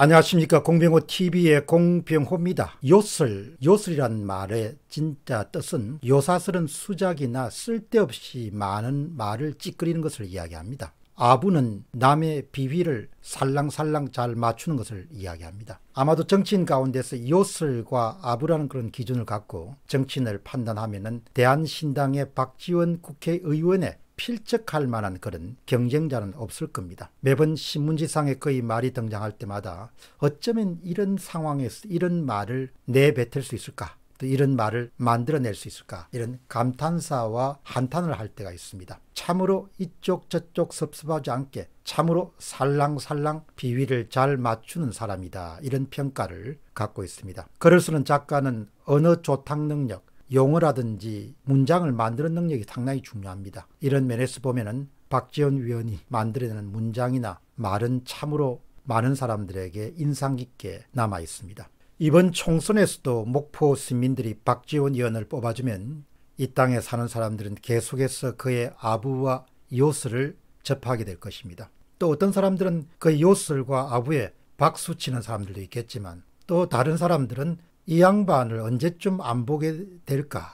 안녕하십니까 공병호 TV의 공병호입니다. 요술, 요술이란 말의 진짜 뜻은 요사스런 수작이나 쓸데없이 많은 말을 찌끄리는 것을 이야기합니다. 아부는 남의 비위를 살랑살랑 잘 맞추는 것을 이야기합니다. 아마도 정치인 가운데서 요슬과 아부라는 그런 기준을 갖고 정치인을 판단하면 대한신당의 박지원 국회의원의 필적할 만한 그런 경쟁자는 없을 겁니다. 매번 신문지상에 그의 말이 등장할 때마다 어쩌면 이런 상황에서 이런 말을 내뱉을 수 있을까? 또 이런 말을 만들어낼 수 있을까? 이런 감탄사와 한탄을 할 때가 있습니다. 참으로 이쪽 저쪽 섭섭하지 않게 참으로 살랑살랑 비위를 잘 맞추는 사람이다. 이런 평가를 갖고 있습니다. 글을 쓰는 작가는 언어 조탁 능력, 용어라든지 문장을 만드는 능력이 상당히 중요합니다. 이런 면에서 보면은 박지원 위원이 만들어내는 문장이나 말은 참으로 많은 사람들에게 인상 깊게 남아 있습니다. 이번 총선에서도 목포 시민들이 박지원 의원을 뽑아주면 이 땅에 사는 사람들은 계속해서 그의 아부와 요술을 접하게 될 것입니다. 또 어떤 사람들은 그 요술과 아부에 박수치는 사람들도 있겠지만 또 다른 사람들은 이 양반을 언제쯤 안 보게 될까?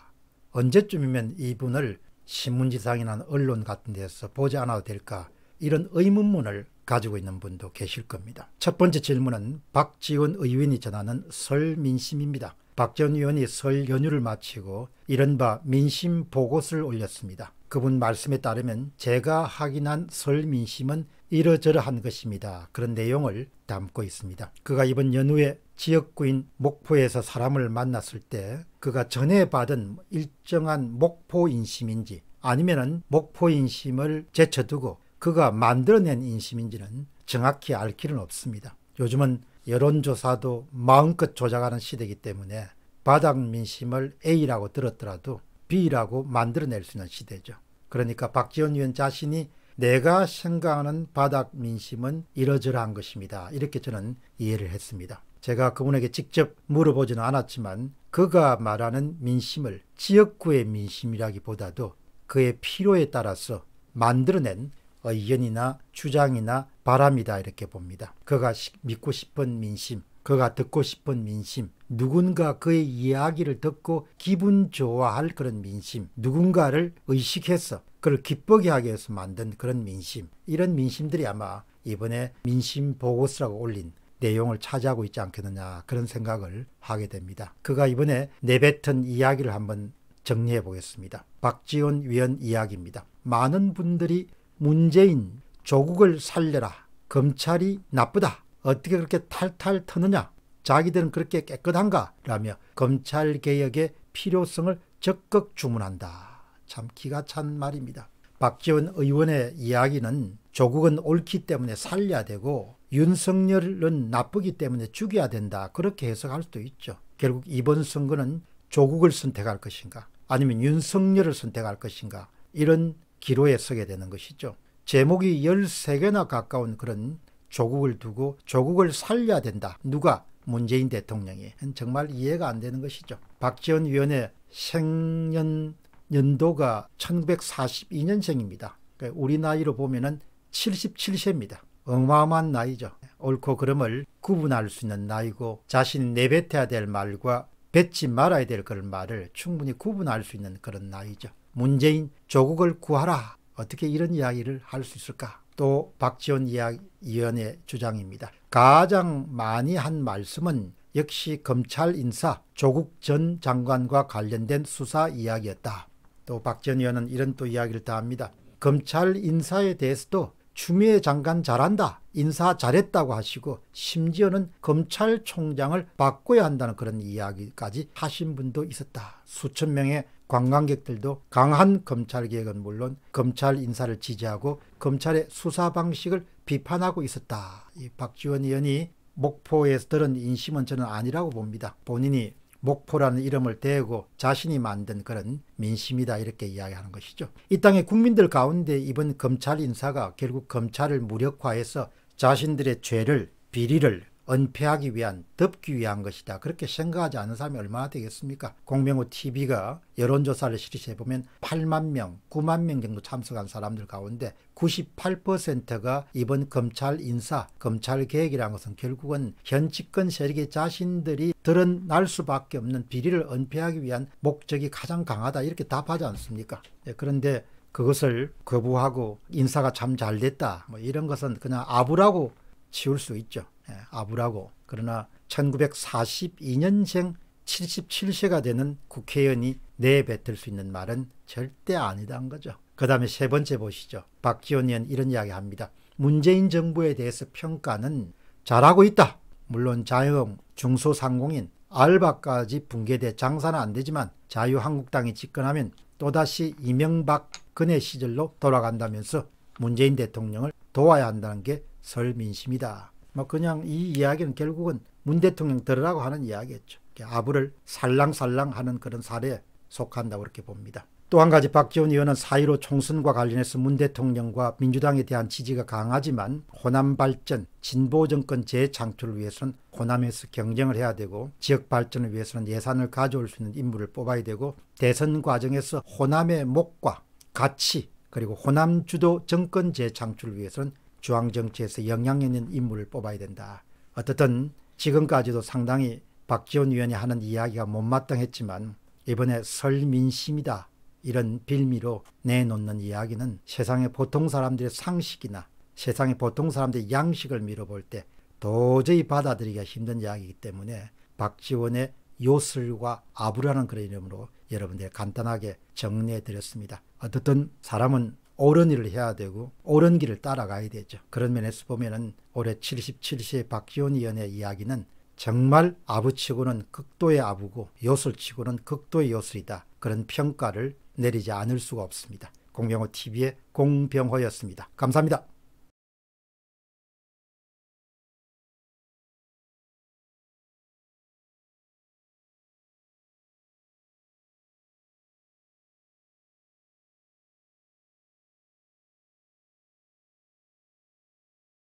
언제쯤이면 이분을 신문지상이나 언론 같은 데서 보지 않아도 될까? 이런 의문문을 가지고 있는 분도 계실 겁니다. 첫 번째 질문은 박지원 의원이 전하는 설 민심입니다. 박지원 의원이 설 연휴를 마치고 이른바 민심 보고서를 올렸습니다. 그분 말씀에 따르면 제가 확인한 설 민심은 이러저러한 것입니다. 그런 내용을 담고 있습니다. 그가 이번 연휴에 지역구인 목포에서 사람을 만났을 때 그가 전에 받은 일정한 목포 인심인지 아니면 목포 인심을 제쳐두고 그가 만들어낸 인심인지는 정확히 알 길은 없습니다. 요즘은 여론조사도 마음껏 조작하는 시대이기 때문에 바닥 민심을 A라고 들었더라도 B라고 만들어낼 수 있는 시대죠. 그러니까 박지원 위원 자신이 내가 생각하는 바닥 민심은 이러저러한 것입니다. 이렇게 저는 이해를 했습니다. 제가 그분에게 직접 물어보지는 않았지만 그가 말하는 민심을 지역구의 민심이라기보다도 그의 필요에 따라서 만들어낸 의견이나 주장이나 바람이다 이렇게 봅니다. 그가 믿고 싶은 민심, 그가 듣고 싶은 민심, 누군가 그의 이야기를 듣고 기분 좋아할 그런 민심, 누군가를 의식해서 그를 기쁘게 하기 위해서 만든 그런 민심, 이런 민심들이 아마 이번에 민심 보고서라고 올린 내용을 차지하고 있지 않겠느냐 그런 생각을 하게 됩니다. 그가 이번에 내뱉은 이야기를 한번 정리해 보겠습니다. 박지원 위원 이야기입니다. 많은 분들이 문재인 조국을 살려라. 검찰이 나쁘다. 어떻게 그렇게 탈탈 터느냐. 자기들은 그렇게 깨끗한가? 라며 검찰 개혁의 필요성을 적극 주문한다. 참 기가 찬 말입니다. 박지원 의원의 이야기는 조국은 옳기 때문에 살려야 되고 윤석열은 나쁘기 때문에 죽여야 된다. 그렇게 해석할 수도 있죠. 결국 이번 선거는 조국을 선택할 것인가 아니면 윤석열을 선택할 것인가 이런 기로에 서게 되는 것이죠. 제목이 13개나 가까운 그런 조국을 두고 조국을 살려야 된다. 누가? 문재인 대통령이. 정말 이해가 안 되는 것이죠. 박지원 위원의 생년 연도가 1942년생입니다. 그러니까 우리 나이로 보면 은 77세입니다. 어마어마한 나이죠. 옳고 그름을 구분할 수 있는 나이고 자신 내뱉어야 될 말과 뱉지 말아야 될 그런 말을 충분히 구분할 수 있는 그런 나이죠. 문재인 조국을 구하라. 어떻게 이런 이야기를 할 수 있을까? 또 박지원 이야기위원의 주장입니다. 가장 많이 한 말씀은 역시 검찰 인사 조국 전 장관과 관련된 수사 이야기였다. 또 박지원 의원은 이런 또 이야기를 다 합니다. 검찰 인사에 대해서도 추미애 장관 잘한다. 인사 잘했다고 하시고 심지어는 검찰총장을 바꿔야 한다는 그런 이야기까지 하신 분도 있었다. 수천 명의 관광객들도 강한 검찰개혁은 물론 검찰 인사를 지지하고 검찰의 수사 방식을 비판하고 있었다. 이 박지원 의원이 목포에서 들은 인심은 저는 아니라고 봅니다. 본인이 목포라는 이름을 대고 자신이 만든 그런 민심이다 이렇게 이야기하는 것이죠. 이 땅의 국민들 가운데 이번 검찰 인사가 결국 검찰을 무력화해서 자신들의 죄를 비리를 은폐하기 위한, 덮기 위한 것이다. 그렇게 생각하지 않는 사람이 얼마나 되겠습니까? 공명호 TV가 여론조사를 실시해보면 8만 명, 9만 명 정도 참석한 사람들 가운데 98%가 이번 검찰 인사, 검찰 개혁이라는 것은 결국은 현직권 세력의 자신들이 드러날 수밖에 없는 비리를 은폐하기 위한 목적이 가장 강하다. 이렇게 답하지 않습니까? 예, 그런데 그것을 거부하고 인사가 참 잘 됐다. 뭐 이런 것은 그냥 아부라고 치울 수 있죠. 예, 아부라고 그러나 1942년생 77세가 되는 국회의원이 내뱉을 수 있는 말은 절대 아니다는 거죠. 그 다음에 세 번째 보시죠. 박지원 의원 이런 이야기합니다. 문재인 정부에 대해서 평가는 잘하고 있다. 물론 자영, 중소상공인, 알바까지 붕괴돼 장사는 안 되지만 자유한국당이 집권하면 또다시 이명박 근혜 시절로 돌아간다면서 문재인 대통령을 도와야 한다는 게 설민심이다. 뭐 그냥 이 이야기는 결국은 문 대통령 들으라고 하는 이야기였죠. 아부를 살랑살랑 하는 그런 사례에 속한다고 그렇게 봅니다. 또 한 가지 박지원 의원은 4.15 총선과 관련해서 문 대통령과 민주당에 대한 지지가 강하지만 호남 발전, 진보 정권 재창출을 위해서는 호남에서 경쟁을 해야 되고 지역 발전을 위해서는 예산을 가져올 수 있는 인물을 뽑아야 되고 대선 과정에서 호남의 목과 가치 그리고 호남 주도 정권 재창출을 위해서는 중앙정치에서 영향 력 있는 인물을 뽑아야 된다. 어떻든 지금까지도 상당히 박지원 위원이 하는 이야기가 못마땅했지만 이번에 설 민심이다 이런 빌미로 내놓는 이야기는 세상의 보통 사람들의 상식이나 세상의 보통 사람들의 양식을 밀어볼 때 도저히 받아들이기가 힘든 이야기이기 때문에 박지원의 요술과 아부라는 그런 이름으로 여러분들 간단하게 정리해 드렸습니다. 어쨌든 사람은 옳은 일을 해야 되고 옳은 길을 따라가야 되죠. 그런 면에서 보면은 올해 77세 박지원 의원의 이야기는 정말 아부치고는 극도의 아부고 요술치고는 극도의 요술이다. 그런 평가를 내리지 않을 수가 없습니다. 공병호 TV의 공병호였습니다. 감사합니다.